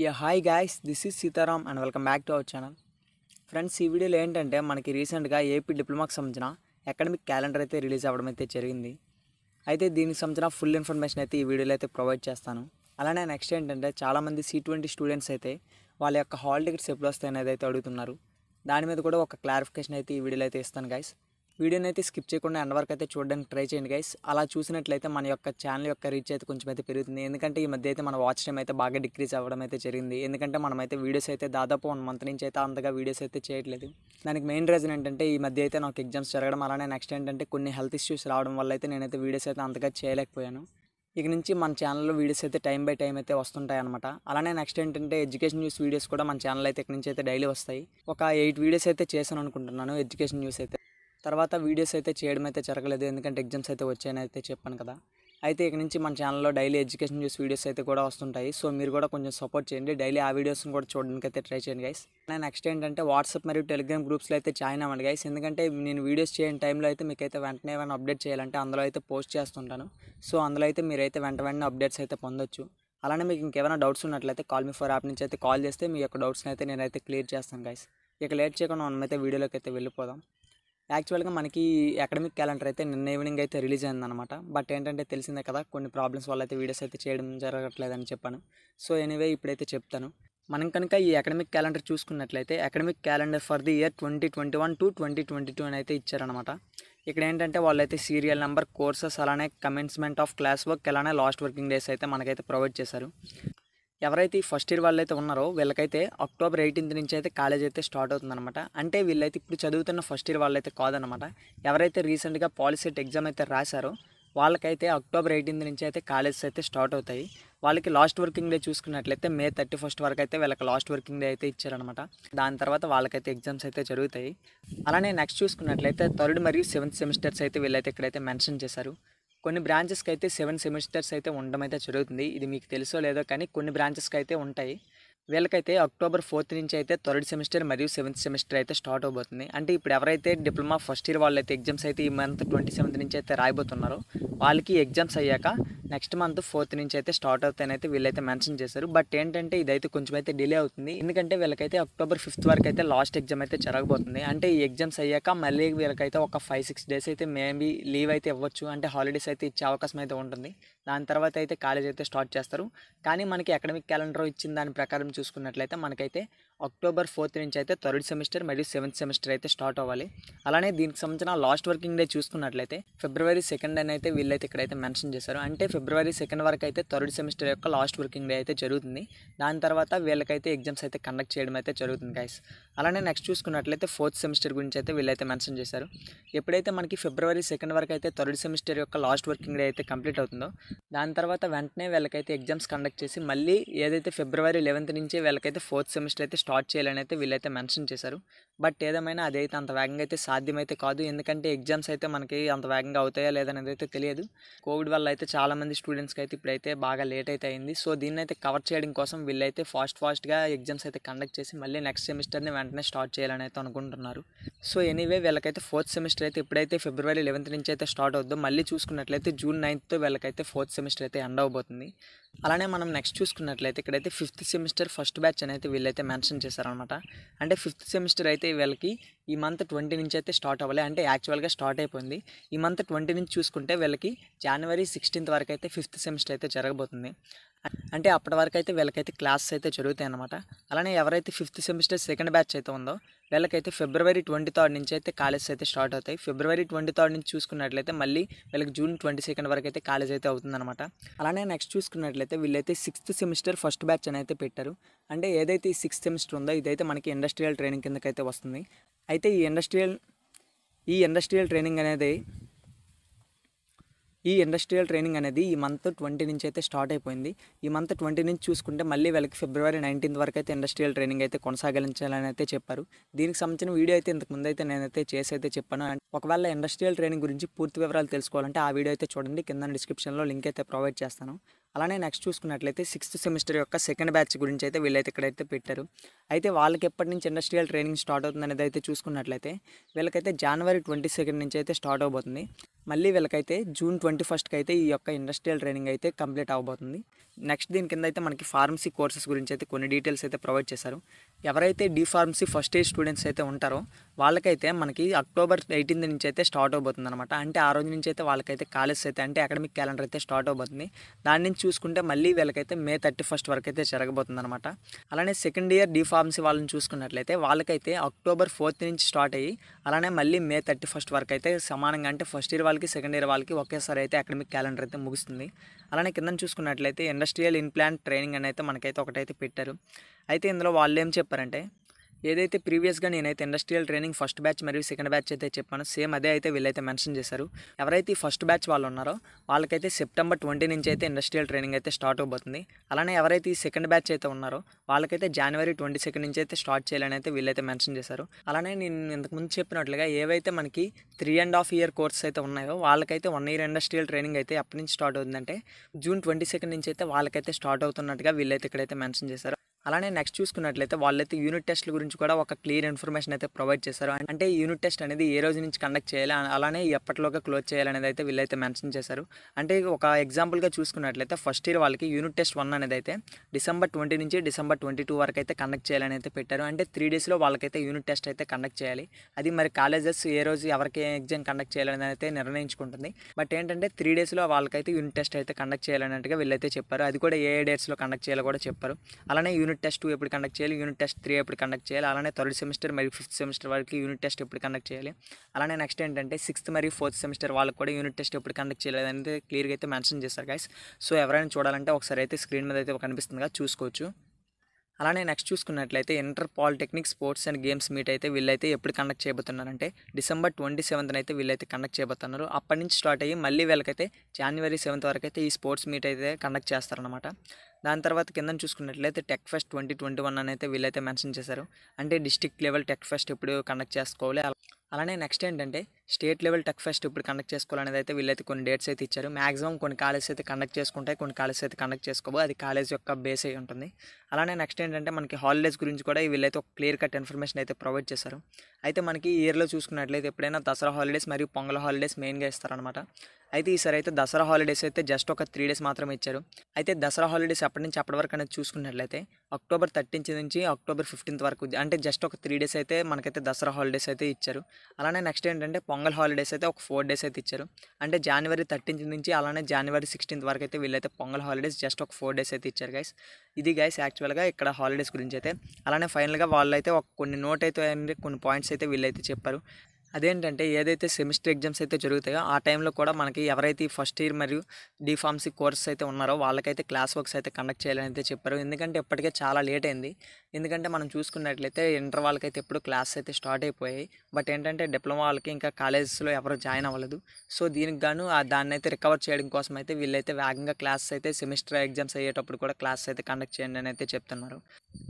yeah hi guys this is Sitaram and welcome back to our channel friends ఈ వీడియోలో ఏంటంటే మనకి రీసెంట్గా ఏపీ డిప్లొమాకి సంబంధించిన అకాడమిక్ క్యాలెండర్ అయితే రిలీజ్ అవ్వడం అయితే జరిగింది అయితే దీనికి సంబంధించిన ఫుల్ ఇన్ఫర్మేషన్ అయితే ఈ వీడియోలో అయితే ప్రొవైడ్ చేస్తాను అలానే నెక్స్ట్ ఏంటంటే చాలామంది సి ట్వంటీ స్టూడెంట్స్ అయితే వాళ్ళ యొక్క హాల్ టికెట్స్ ఎప్పుడు వస్తాయి అనేది అయితే అడుగుతున్నారు దాని మీద కూడా ఒక క్లారిఫికేషన్ అయితే ఈ వీడియోలో అయితే ఇస్తాను గాయస్ వీడియోని అయితే స్కిప్ చేయకుండా ఎండ్ వరకు అయితే చూడడానికి ట్రై చేయండి గైస్ అలా చూసినట్లయితే మన యొక్క ఛానల్ యొక్క రీచ్ అయితే కొంచెం అయితే పెరుగుతుంది ఎందుకంటే ఈ మధ్య అయితే మన వాచ్ టైం అయితే బాగా డిక్రీజ్ అవ్వడం అయితే జరిగింది ఎందుకంటే మనమైతే వీడియోస్ అయితే దాదాపు వన్ మంత్ నుంచి అయితే అంతగా వీడియోస్ అయితే చేయట్లేదు దానికి మెయిన్ రీజన్ ఏంటంటే ఈ మధ్య అయితే నాకు ఎగ్జామ్స్ జరగడం అలానే నెక్స్ట్ ఏంటంటే కొన్ని హెల్త్ ఇష్యూస్ రావడం వల్ల అయితే నేనైతే వీడియోస్ అయితే అంతగా చేయలేకపోయాను ఇక నుంచి మన ఛానల్లో వీడియోస్ అయితే టైం బై టైం అయితే వస్తుంటాయి అనమాట అలానే నెక్స్ట్ ఏంటంటే ఎడ్యుకేషన్ న్యూస్ వీడియోస్ కూడా మన ఛానల్ అయితే ఇక్కడ నుంచి అయితే డైలీ వస్తాయి ఒక ఎయిట్ వీడియోస్ అయితే చేశాను అనుకుంటున్నాను ఎడ్యుకేషన్ న్యూస్ అయితే తర్వాత వీడియోస్ అయితే చేయడం అయితే జరగలేదు ఎందుకంటే ఎగ్జామ్స్ అయితే వచ్చాయని అయితే చెప్పాను కదా అయితే ఇక నుంచి మన ఛానల్లో డైలీ ఎడ్యుకేషన్ న్యూస్ వీడియోస్ అయితే కూడా వస్తుంటాయి సో మీరు కూడా కొంచెం సపోర్ట్ చేయండి డైలీ ఆ వీడియోస్ని కూడా చూడడానికి అయితే ట్రై చేయండి గైస్ నేను నెక్స్ట్ ఏంటంటే వాట్సాప్ మరియు టెలిగ్రామ్ గ్రూప్స్లో అయితే జాయిన్ అవ్వండి గైస్ ఎందుకంటే నేను వీడియోస్ చేయని టైంలో అయితే మీకైతే వెంటనే ఏమైనా అప్డేట్ చేయాలంటే అందులో అయితే పోస్ట్ చేస్తుంటాను సో అందులో అయితే మీరు అయితే వెంట వెంటనే అప్డేట్స్ అయితే పొందొచ్చు అలానే మీకు ఇంకేమైనా డౌట్స్ ఉన్నట్లయితే కాల్ మీ ఫర్ యాప్ నుంచి అయితే కాల్ చేస్తే మీ యొక్క డౌట్స్ని అయితే నేనైతే క్లియర్ చేస్తాను గైస్ ఇక లేట్ చేయకుండా మనమైతే వీడియోలోకి అయితే వెళ్ళిపోదాం యాక్చువల్గా మనకి అకాడమిక్ క్యాలెండర్ అయితే నిన్న ఈవినింగ్ అయితే రిలీజ్ అయింది అనమాట బట్ ఏంటంటే తెలిసిందే కదా కొన్ని ప్రాబ్లమ్స్ వల్ల అయితే వీడియోస్ అయితే చేయడం జరగట్లేదని చెప్పాను సో ఎనీవే ఇప్పుడైతే చెప్తాను మనం కనుక ఈ అకాడమిక్ క్యాలెండర్ చూసుకున్నట్లయితే academic calendar for the year twenty twenty one two twenty twenty two అని అయితే ఇచ్చారనమాట ఇక్కడ ఏంటంటే వాళ్ళైతే సీరియల్ నెంబర్ కోర్సెస్ అలానే కమెన్స్మెంట్ ఆఫ్ క్లాస్ వర్క్ అలానే లాస్ట్ వర్కింగ్ డేస్ అయితే మనకైతే ప్రొవైడ్ చేశారు ఎవరైతే ఈ ఫస్ట్ ఇయర్ వాళ్ళైతే ఉన్నారో వీళ్ళకైతే అక్టోబర్ ఎయిటీన్త్ నుంచి అయితే కాలేజ్ అయితే స్టార్ట్ అవుతుందన్నమాట అంటే వీళ్ళైతే ఇప్పుడు చదువుతున్న ఫస్ట్ ఇయర్ వాళ్ళైతే కాదనమాట ఎవరైతే రీసెంట్గా పాలిసెట్ ఎగ్జామ్ అయితే రాశారో వాళ్ళకైతే అక్టోబర్ ఎయిటీన్త్ నుంచి అయితే కాలేజెస్ అయితే స్టార్ట్ అవుతాయి వాళ్ళకి లాస్ట్ వర్కింగ్ డే చూసుకున్నట్లయితే మే థర్టీ ఫస్ట్ వరకు అయితే వీళ్ళకి లాస్ట్ వర్కింగ్ డే అయితే ఇచ్చారనమాట దాని తర్వాత వాళ్ళకైతే ఎగ్జామ్స్ అయితే జరుగుతాయి అలానే నెక్స్ట్ చూసుకున్నట్లయితే థర్డ్ మరియు సెవెంత్ సెమిస్టర్స్ అయితే వీళ్ళైతే ఇక్కడైతే మెన్షన్ చేశారు కొన్ని బ్రాంచెస్కి అయితే సెవెన్ సెమిస్టర్స్ అయితే ఉండడం అయితే జరుగుతుంది ఇది మీకు తెలుసో లేదో కానీ కొన్ని బ్రాంచెస్కి అయితే ఉంటాయి వీళ్ళకైతే అక్టోబర్ ఫోర్త్ నుంచి అయితే థర్డ్ సెమిస్టర్ మరియు సెవెంత్ సెమిస్టర్ అయితే స్టార్ట్ అవబోతుంది అంటే ఇప్పుడు ఎవరైతే డిప్లొమా ఫస్ట్ ఇయర్ వాళ్ళు అయితే ఎగ్జామ్స్ అయితే ఈ మంత్ ట్వంటీ సెవెంత్ నుంచి అయితే రాయబోతున్నారో వాళ్ళకి ఎగ్జామ్స్ అయ్యాక నెక్స్ట్ మంత్ ఫోర్త్ నుంచి అయితే స్టార్ట్ అవుతాయనైతే వీళ్ళైతే మెన్షన్ చేశారు బట్ ఏంటంటే ఇదైతే కొంచెం అయితే డిలే అవుతుంది ఎందుకంటే వీళ్ళకైతే అక్టోబర్ ఫిఫ్త్ వరకు అయితే లాస్ట్ ఎగ్జామ్ అయితే జరగబోతుంది అంటే ఈ ఎగ్జామ్స్ అయ్యాక మళ్ళీ వీళ్ళకైతే ఒక ఫైవ్ సిక్స్ డేస్ అయితే మేబీ లీవ్ అయితే ఇవ్వచ్చు అంటే హాలిడేస్ అయితే ఇచ్చే అవకాశం అయితే ఉంటుంది దాని తర్వాత అయితే కాలేజ్ అయితే స్టార్ట్ చేస్తారు కానీ మనకి అకాడమిక్ క్యాలెండర్ ఇచ్చిన దాని ప్రకారం చూసుకున్నట్లయితే మనకైతే అక్టోబర్ ఫోర్త్ నుంచి అయితే థర్డ్ సెమిస్టర్ మరియు సెవెంత్ సెమిస్టర్ అయితే స్టార్ట్ అవ్వాలి అలానే దీనికి సంబంధించిన లాస్ట్ వర్కింగ్ డే చూసుకున్నట్లయితే ఫిబ్రవరి సెకండ్ అని అయితే వీళ్ళైతే ఇక్కడైతే మెన్షన్ చేశారు అంటే ఫిబ్రవరి సెకండ్ వరకు అయితే థర్డ్ సెమిస్టర్ యొక్క లాస్ట్ వర్కింగ్ డే అయితే జరుగుతుంది దాని తర్వాత వీళ్ళకైతే ఎగ్జామ్స్ అయితే కండక్ట్ చేయడం అయితే జరుగుతుంది గైస్ అలానే నెక్స్ట్ చూసుకున్నట్లయితే ఫోర్త్ సెమిస్టర్ గురించి అయితే వీళ్ళైతే మెన్షన్ చేశారు ఎప్పుడైతే మనకి ఫిబ్రవరి సెకండ్ వరకు అయితే థర్డ్ సెమిస్టర్ యొక్క లాస్ట్ వర్కింగ్ డే అయితే కంప్లీట్ అవుతుందో దాని తర్వాత వెంటనే వీళ్ళకైతే ఎగ్జామ్స్ కండక్ట్ చేసి మళ్ళీ ఏదైతే ఫిబ్రవరి లెవెన్త్ నుంచి వీళ్ళకైతే ఫోర్త్ సెమిస్టర్ అయితే స్టార్ట్ చేయాలని అయితే వీళ్ళైతే మెన్షన్ చేశారు బట్ ఏదేమైనా అదైతే అంత వేగంగా అయితే సాధ్యమైతే కాదు ఎందుకంటే ఎగ్జామ్స్ అయితే మనకి అంత వేగంగా అవుతాయా లేదనేది అయితే తెలియదు కోవిడ్ వల్ల అయితే చాలామంది స్టూడెంట్స్కి అయితే ఇప్పుడైతే బాగా లేట్ అయితే అయింది సో దీన్ని అయితే కవర్ చేయడం కోసం వీళ్ళైతే ఫాస్ట్ ఫాస్ట్గా ఎగ్జామ్స్ అయితే కండక్ట్ చేసి మళ్ళీ నెక్స్ట్ సెమిస్టర్ని వెంటనే స్టార్ట్ చేయాలని అయితే అనుకుంటున్నారు సో ఎనీవే వీళ్ళకైతే ఫోర్త్ సెమిస్టర్ అయితే ఇప్పుడైతే ఫిబ్రవరి లెవెన్త్ నుంచి అయితే స్టార్ట్ అవుద్దో మళ్ళీ చూసుకున్నట్లయితే జూన్ నైన్త్తో వీళ్ళకైతే ఫోర్త్ సెమిస్టర్ అయితే ఎండ్ అవబోతుంది అలానే మనం నెక్స్ట్ చూసుకున్నట్లయితే ఇక్కడైతే ఫిఫ్త్ సెమిస్టర్ ఫస్ట్ బ్యాచ్ అని అయితే వీళ్ళైతే మెన్షన్ చేశారనమాట అంటే ఫిఫ్త్ సెమిస్టర్ అయితే అయితే వీళ్ళకి ఈ మంత్ ట్వంటీ నుంచి అయితే స్టార్ట్ అవ్వాలి అంటే యాక్చువల్గా స్టార్ట్ అయిపోయింది ఈ మంత్ ట్వంటీ నుంచి చూసుకుంటే వీళ్ళకి జనవరి సిక్స్టీన్త్ వరకు అయితే ఫిఫ్త్ సెమిస్టర్ అయితే జరగబోతుంది అంటే అప్పటి వరకు అయితే వీళ్ళకైతే క్లాసెస్ అయితే జరుగుతాయి అనమాట అలానే ఎవరైతే ఫిఫ్త్ సెమిస్టర్ సెకండ్ బ్యాచ్ అయితే ఉందో వీళ్ళకైతే ఫిబ్రవరి ట్వంటీ థర్డ్ నుంచి అయితే కాలేజెస్ అయితే స్టార్ట్ అవుతాయి ఫిబ్రవరి ట్వంటీ థర్డ్ నుంచి చూసుకున్నట్లయితే మళ్ళీ వీళ్ళకి జూన్ ట్వంటీ సెకండ్ వరకు అయితే కాలేజ్ అయితే అవుతుందన్నమాట అలానే నెక్స్ట్ చూసుకున్నట్లయితే వీళ్ళైతే సిక్స్త్ సెమిస్టర్ ఫస్ట్ బ్యాచ్ అని అయితే పెట్టారు అంటే ఏదైతే ఈ సిక్స్త్ సెమిస్టర్ ఉందో ఇదైతే మనకి ఇండస్ట్రియల్ ట్రైనింగ్ కిందకైతే వస్తుంది అయితే ఈ ఇండస్ట్రియల్ ఈ ఇండస్ట్రియల్ ట్రైనింగ్ అనేది ఈ ఇండస్ట్రియల్ ట్రైనింగ్ అనేది ఈ మంత్ ట్వంటీ నుంచి అయితే స్టార్ట్ అయిపోయింది ఈ మంత్ ట్వంటీ నుంచి చూసుకుంటే మళ్ళీ వీళ్ళకి ఫిబ్రవరి నైన్టీన్త్ వరకు అయితే ఇండస్ట్రియల్ ట్రైనింగ్ అయితే కొనసాగించాలని అయితే చెప్పారు దీనికి సంబంధించిన వీడియో అయితే ఇంతకు అయితే నేనైతే చేసి అయితే చెప్పాను అండ్ ఒకవేళ ఇండస్ట్రియల్ ట్రైనింగ్ గురించి పూర్తి వివరాలు తెలుసుకోవాలంటే ఆ వీడియో అయితే చూడండి కింద డిస్క్రిప్షన్లో లింక్ అయితే ప్రొవైడ్ చేస్తాను అలానే నెక్స్ట్ చూసుకున్నట్లయితే సిక్స్త్ సెమిస్టర్ యొక్క సెకండ్ బ్యాచ్ గురించి అయితే వీళ్ళైతే ఇక్కడైతే పెట్టారు అయితే వాళ్ళకి ఎప్పటి నుంచి ఇండస్ట్రియల్ ట్రైనింగ్ స్టార్ట్ అవుతుంది అనేది అయితే చూసుకున్నట్లయితే వీళ్ళకైతే జనవరి ట్వంటీ సెకండ్ నుంచి అయితే స్టార్ట్ అవబోతుంది మళ్ళీ వీళ్ళకైతే జూన్ ట్వంటీ ఫస్ట్కి అయితే ఈ యొక్క ఇండస్ట్రియల్ ట్రైనింగ్ అయితే కంప్లీట్ అవబోతుంది నెక్స్ట్ దీని కింద అయితే మనకి ఫార్మసీ కోర్సెస్ గురించి అయితే కొన్ని డీటెయిల్స్ అయితే ప్రొవైడ్ చేశారు ఎవరైతే డిఫార్మసీ ఫస్ట్ ఇయర్ స్టూడెంట్స్ అయితే ఉంటారో వాళ్ళకైతే మనకి అక్టోబర్ ఎయిటీన్త్ నుంచి అయితే స్టార్ట్ అవబోతుంది అనమాట అంటే ఆ రోజు నుంచి అయితే వాళ్ళకైతే కాలేజ్ అయితే అంటే అకాడమిక్ క్యాలెండర్ అయితే స్టార్ట్ అవబోతుంది దాని నుంచి చూసుకుంటే మళ్ళీ వీళ్ళకైతే మే థర్టీ ఫస్ట్ వరకు అయితే జరగబోతుంది అనమాట అలానే సెకండ్ ఇయర్ డిఫార్మసీ వాళ్ళని చూసుకున్నట్లయితే వాళ్ళకైతే అక్టోబర్ ఫోర్త్ నుంచి స్టార్ట్ అయ్యి అలానే మళ్ళీ మే థర్టీ ఫస్ట్ వరకు అయితే సమానంగా అంటే ఫస్ట్ ఇయర్ వాళ్ళకి సెకండ్ ఇయర్ వాళ్ళకి ఒకేసారి అయితే అకాడమిక్ క్యాలెండర్ అయితే ముగుస్తుంది అలానే కింద చూసుకున్నట్లయితే ఇండస్ట్రియల్ ఇన్ప్లాంట్ ట్రైనింగ్ అని అయితే మనకైతే ఒకటైతే పెట్టారు అయితే ఇందులో వాళ్ళు ఏం చెప్పారంటే ఏదైతే ప్రీవియస్గా నేనైతే ఇండస్ట్రియల్ ట్రైనింగ్ ఫస్ట్ బ్యాచ్ మరియు సెకండ్ బ్యాచ్ అయితే చెప్పాను సేమ్ అదే అయితే వీళ్ళైతే మెన్షన్ చేశారు ఎవరైతే ఈ ఫస్ట్ బ్యాచ్ వాళ్ళు ఉన్నారో వాళ్ళకైతే సెప్టెంబర్ ట్వంటీ నుంచి అయితే ఇండస్ట్రియల్ ట్రైనింగ్ అయితే స్టార్ట్ అవబోతుంది అలానే ఎవరైతే ఈ సెకండ్ బ్యాచ్ అయితే ఉన్నారో వాళ్ళకైతే జనవరి ట్వంటీ సెకండ్ నుంచి అయితే స్టార్ట్ చేయాలని అయితే వీళ్ళైతే మెన్షన్ చేశారు అలానే నేను ఇంతకుముందు చెప్పినట్లుగా ఏవైతే మనకి three and half year course అయితే ఉన్నాయో వాళ్ళకైతే వన్ ఇయర్ ఇండస్ట్రియల్ ట్రైనింగ్ అయితే ఎప్పటి నుంచి స్టార్ట్ అవుతుందంటే జూన్ ట్వంటీ సెకండ్ నుంచి అయితే వాళ్ళకైతే స్టార్ట్ అవుతున్నట్టుగా వీళ్ళైతే ఇక్కడైతే మెన్షన్ చేశారు అలానే నెక్స్ట్ చూసుకున్నట్లయితే వాళ్ళైతే యూనిట్ టెస్ట్ల గురించి కూడా ఒక క్లియర్ ఇన్ఫర్మేషన్ అయితే ప్రొవైడ్ చేశారు అంటే యూనిట్ టెస్ట్ అనేది ఏ రోజు నుంచి కండక్ట్ చేయాలి అలానే ఎప్పటిలోగా క్లోజ్ చేయాలనేది అయితే వీళ్ళైతే మెన్షన్ చేశారు అంటే ఒక ఎగ్జాంపుల్గా చూసుకున్నట్లయితే ఫస్ట్ ఇయర్ వాళ్ళకి యూనిట్ టెస్ట్ వన్ అనేది అయితే డిసెంబర్ ట్వంటీ నుంచి డిసెంబర్ ట్వంటీ టూ వరకు అయితే కండక్ట్ చేయాలని అయితే పెట్టారు అంటే త్రీ డేస్లో వాళ్ళకైతే యూనిట్ టెస్ట్ అయితే కండక్ట్ చేయాలి అది మరి కాలేజెస్ ఏ రోజు ఎవరికి ఎగ్జామ్ కండక్ట్ చేయాలని అయితే నిర్ణయించుకుంటుంది బట్ ఏంటంటే త్రీ డేస్లో వాళ్ళకైతే యూనిట్ టెస్ట్ అయితే కండక్ట్ చేయాలన్నట్టుగా వీళ్ళైతే చెప్పారు అది కూడా ఏ డేట్స్లో కండక్ట్ చేయాలో కూడా చెప్పారు అలానే యూనిట్ యూనిట్ టెస్ట్ టూ ఎప్పుడు కండక్ట్ చేయాలి యూనిట్ టెస్ట్ త్రీ ఎప్పుడు కండక్ట్ చేయాలి అలానే థర్డ్ సెమిస్టర్ మరియు ఫిఫ్త్ సెమిస్టర్ వాళ్ళకి యూనిట్ టెస్ట్ ఎప్పుడు కండక్ట్ చేయాలి అలానే నెక్స్ట్ ఏంటంటే సిక్స్త్ మరియు ఫోర్త్ సెమిస్టర్ వాళ్ళకి కూడా యూనిట్ టెస్ట్ ఎప్పుడు కండక్ట్ చేయలేదు అనేది క్లియర్గా అయితే మెన్షన్ చేస్తారు గైస్ సో ఎవరైనా చూడాలంటే ఒకసారి అయితే స్క్రీన్ మీద అయితే కనిపిస్తుంది చూసుకోవచ్చు అలానే నెక్స్ట్ చూసుకున్నట్లయితే inter polytechnic sports and games meet అయితే వీళ్ళైతే ఎప్పుడు కండక్ట్ చేయబోతున్నారంటే డిసెంబర్ ట్వంటీ సెవెంత్ అయితే వీళ్ళైతే కండక్ట్ చేయబోతున్నారు అప్పటి నుంచి స్టార్ట్ అయ్యి మళ్ళీ వీళ్ళకైతే జనవరి సెవెంత్ వరకు అయితే ఈ స్పోర్ట్స్ మీట్ అయితే కండక్ట్ చేస్తారనమాట దాని తర్వాత కింద చూసుకున్నట్లయితే tech fest twenty twenty one అని అయితే వీళ్ళైతే మెన్షన్ చేశారు అంటే డిస్టిక్ లెవెల్ టెక్ ఫెస్ట్ ఎప్పుడు కండక్ట్ చేసుకోవాలి అలానే నెక్స్ట్ ఏంటంటే స్టేట్ లెవెల్ టెక్ ఫెస్ట్ ఇప్పుడు కండక్ట్ చేసుకోవాలనేది అయితే వీళ్ళైతే కొన్ని డేట్స్ అయితే ఇచ్చారు మాక్సిమం కొన్ని కాలేజెస్ అయితే కండక్ట్ చేసుకుంటాయి కొన్ని కాలేజెస్ అయితే కండక్ట్ చేసుకోబో అది కాలేజ్ యొక్క బేస్ అయి ఉంటుంది అలానే నెక్స్ట్ ఏంటంటే మనకి హాలిడేస్ గురించి కూడా వీళ్ళైతే ఒక క్లియర్ కట్ ఇన్ఫర్మేషన్ అయితే ప్రొవైడ్ చేశారు అయితే మనకి ఇయర్లో చూసుకున్నట్లయితే ఎప్పుడైనా దసరా హాలిడేస్ మరియు పొంగల్ హాలిడేస్ మెయిన్గా ఇస్తారనమాట అయితే ఈసారి అయితే దసరా హాలిడేస్ అయితే జస్ట్ ఒక త్రీ డేస్ మాత్రమే ఇచ్చారు అయితే దసరా హాలిడేస్ అప్పటి నుంచి అప్పటి వరకు అనేది చూసుకున్నట్లయితే అక్టోబర్ థర్టీన్త్ నుంచి అక్టోబర్ ఫిఫ్టీన్త్ వరకు అంటే జస్ట్ ఒక త్రీ డేస్ అయితే మనకైతే దసరా హాలిడేస్ అయితే ఇచ్చారు అలానే నెక్స్ట్ ఏంటంటే పొంగల్ హాలిడేస్ అయితే ఒక ఫోర్ డేస్ అయితే ఇచ్చారు అంటే జనవరి థర్టీన్త్ నుంచి అలానే జనవరి సిక్స్టీన్త్ వరకు అయితే వీళ్ళైతే పొంగల్ హాలిడేస్ జస్ట్ ఒక ఫోర్ డేస్ అయితే ఇచ్చారు గైస్ ఇది గైస్ యాక్చువల్గా ఇక్కడ హాలిడేస్ గురించి అయితే అలానే ఫైనల్గా వాళ్ళైతే ఒక కొన్ని నోట్ అయితే కొన్ని పాయింట్స్ ఎగ్జామ్స్ అయితే వీళ్ళైతే చెప్పారు అదేంటంటే ఏదైతే సెమిస్టర్ ఎగ్జామ్స్ అయితే జరుగుతాయో ఆ టైంలో కూడా మనకి ఎవరైతే ఫస్ట్ ఇయర్ మరియు డిఫార్మసీ కోర్స్ అయితే ఉన్నారో వాళ్ళకైతే క్లాస్ వర్క్స్ అయితే కండక్ట్ చేయాలని అయితే చెప్పారు ఎందుకంటే ఇప్పటికే చాలా లేట్ అయింది ఎందుకంటే మనం చూసుకున్నట్లయితే ఇంటర్ వాళ్ళకైతే ఎప్పుడు క్లాస్ అయితే స్టార్ట్ అయిపోయాయి బట్ ఏంటంటే డిప్లొమా వాళ్ళకి ఇంకా కాలేజెస్లో ఎవరు జాయిన్ అవ్వలేదు సో దీనికి గాను ఆ దాన్ని అయితే రికవర్ చేయడం కోసం అయితే వీళ్ళైతే వేగంగా క్లాస్ అయితే సెమిస్టర్ ఎగ్జామ్స్ అయ్యేటప్పుడు కూడా క్లాస్ అయితే కండక్ట్ చేయండి అని అయితే చెప్తున్నారు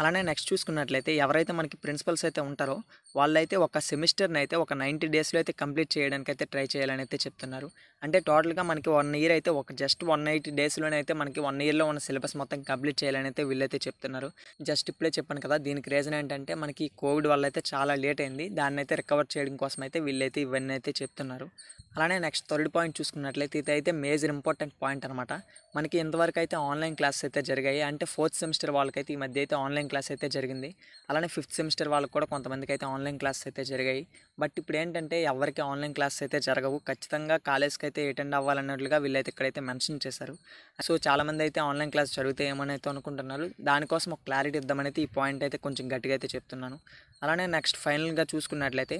అలానే నెక్స్ట్ చూసుకున్నట్లయితే ఎవరైతే మనకి ప్రిన్సిపల్స్ అయితే ఉంటారో వాళ్ళైతే ఒక సెమిస్టర్ని అయితే ఒక నైంటీ డేస్లో అయితే కంప్లీట్ చేయడానికి అయితే ట్రై చేయాలని అయితే చెప్తున్నారు అంటే టోటల్గా మనకి వన్ ఇయర్ అయితే ఒక జస్ట్ వన్ ఎయిటీ డేస్లోనే అయితే మనకి వన్ ఇయర్లో ఉన్న సిలబస్ మొత్తం కంప్లీట్ చేయాలని అయితే వీళ్ళైతే చెప్తున్నారు జస్ట్ ఇప్పుడే చెప్పాను కదా దీనికి రీజన్ ఏంటంటే మనకి కోవిడ్ వల్ల అయితే చాలా లేట్ అయింది దాన్ని అయితే రికవర్ చేయడం కోసం అయితే వీళ్ళైతే ఇవన్నీ అయితే చెప్తున్నారు అలానే నెక్స్ట్ థర్డ్ పాయింట్ చూసుకున్నట్లయితే ఇది అయితే మేజర్ ఇంపార్టెంట్ పాయింట్ అనమాట మనకి ఇంతవరకు అయితే ఆన్లైన్ క్లాసెస్ అయితే జరిగాయి అంటే ఫోర్త్ సెమిస్టర్ వాళ్ళకైతే ఈ మధ్య అయితే ఆన్లైన్ క్లాస్ అయితే జరిగింది అలానే ఫిఫ్త్ సెమిస్టర్ వాళ్ళకి కూడా కొంతమందికి అయితే ఆన్లైన్ ఆన్లైన్ క్లాసెస్ అయితే జరిగాయి బట్ ఇప్పుడు ఏంటంటే ఎవరికి ఆన్లైన్ క్లాసెస్ అయితే జరగవు ఖచ్చితంగా కాలేజ్కి అయితే అటెండ్ అవ్వాలన్నట్లుగా వీళ్ళైతే ఇక్కడైతే మెన్షన్ చేశారు సో చాలామంది అయితే ఆన్లైన్ క్లాస్ ఏమని ఏమనైతే అనుకుంటున్నారు దానికోసం ఒక క్లారిటీ ఇద్దామనైతే ఈ పాయింట్ అయితే కొంచెం గట్టిగా అయితే చెప్తున్నాను అలానే నెక్స్ట్ ఫైనల్గా చూసుకున్నట్లయితే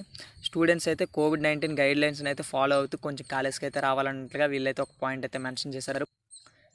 స్టూడెంట్స్ అయితే కోవిడ్ నైన్టీన్ గైడ్లైన్స్ని అయితే ఫాలో అవుతూ కొంచెం కాలేజ్కి అయితే రావాలన్నట్లుగా వీళ్ళైతే ఒక పాయింట్ అయితే మెన్షన్ చేశారు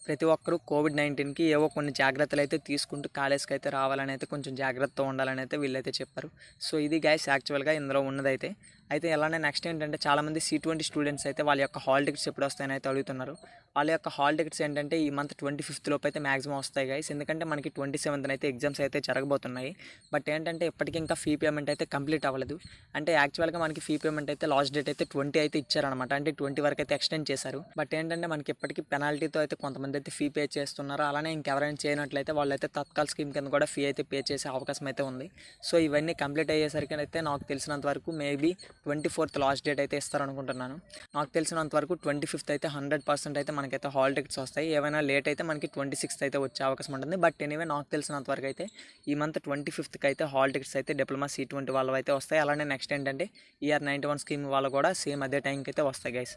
ప్రతి ఒక్కరూ కోవిడ్ నైన్టీన్కి ఏవో కొన్ని జాగ్రత్తలు అయితే తీసుకుంటూ కాలేజ్కి అయితే రావాలని అయితే కొంచెం జాగ్రత్తగా ఉండాలని అయితే వీళ్ళైతే చెప్పారు సో ఇది గైస్ యాక్చువల్గా ఇందులో ఉన్నదైతే అయితే ఎలానే నెక్స్ట్ ఏంటంటే చాలామంది సి ట్వంటీ స్టూడెంట్స్ అయితే వాళ్ళ యొక్క హాల్ టికెట్స్ ఎప్పుడు వస్తాయని అయితే అడుగుతున్నారు వాళ్ళ యొక్క హాల్ టికెట్స్ ఏంటంటే ఈ మంత్ ట్వంటీ ఫిఫ్త్ లోపు అయితే మాక్సిమం వస్తాయి గైస్ ఎందుకంటే మనకి ట్వంటీ సెవెంత్ అయితే ఎగ్జామ్స్ అయితే జరగబోతున్నాయి బట్ ఏంటంటే ఇప్పటికీ ఇంకా ఫీ పేమెంట్ అయితే కంప్లీట్ అవ్వలేదు అంటే యాక్చువల్గా మనకి ఫీ పేమెంట్ అయితే లాస్ట్ డేట్ అయితే ట్వంటీ అయితే ఇచ్చారనమాట అంటే ట్వంటీ వరకు అయితే ఎక్స్టెండ్ చేశారు బట్ ఏంటంటే మనకి ఇప్పటికీ పెనాల్టీతో అయితే కొంతమంది అయితే ఫీ పే చేస్తున్నారు అలానే ఇంకెవరైనా చేయనట్లయితే వాళ్ళైతే తత్కాల్ స్కీమ్ కింద కూడా ఫీ అయితే పే చేసే అవకాశం అయితే ఉంది సో ఇవన్నీ కంప్లీట్ అయ్యేసరికి అయితే నాకు తెలిసినంత వరకు maybe twenty fourth last date అయితే ఇస్తారనుకుంటున్నాను నాకు తెలిసినంత వరకు ట్వంటీ ఫిఫ్త్ అయితే హండ్రెడ్ పర్సెంట్ అయితే మనకైతే హాల్ టికెట్స్ వస్తాయి ఏమైనా లేట్ అయితే మనకి ట్వంటీ సిక్స్త్ అయితే వచ్చే అవకాశం ఉంటుంది బట్ ఎనీవే నాకు తెలిసినంత వరకు అయితే ఈ మంత్ ట్వంటీ ఫిఫ్త్కి అయితే హాల్ టికెట్స్ అయితే డిప్లొమా సీ ట్వంటీ వాళ్ళు అయితే వస్తాయి అలానే నెక్స్ట్ ఏంటంటే ఇయర్ నైంటీ వన్ స్కీమ్ వాళ్ళు కూడా సేమ్ అదే టైంకి అయితే వస్తాయి గైస్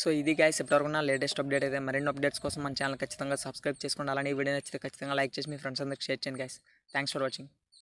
సో ఇది గైస్ ఇప్పటివరకు నా లేటెస్ట్ అప్డేట్ అయితే మరిన్ని అప్డేట్స్ కోసం మన ఛానల్ ఖచ్చితంగా సబ్స్క్రైబ్ చేసుకోండి అలానే ఈ వీడియో నచ్చితే ఖచ్చితంగా లైక్ చేసి మీ ఫ్రెండ్స్ అందరికి షేర్ చేయండి గైస్ థ్యాంక్స్ ఫర్ వాచింగ్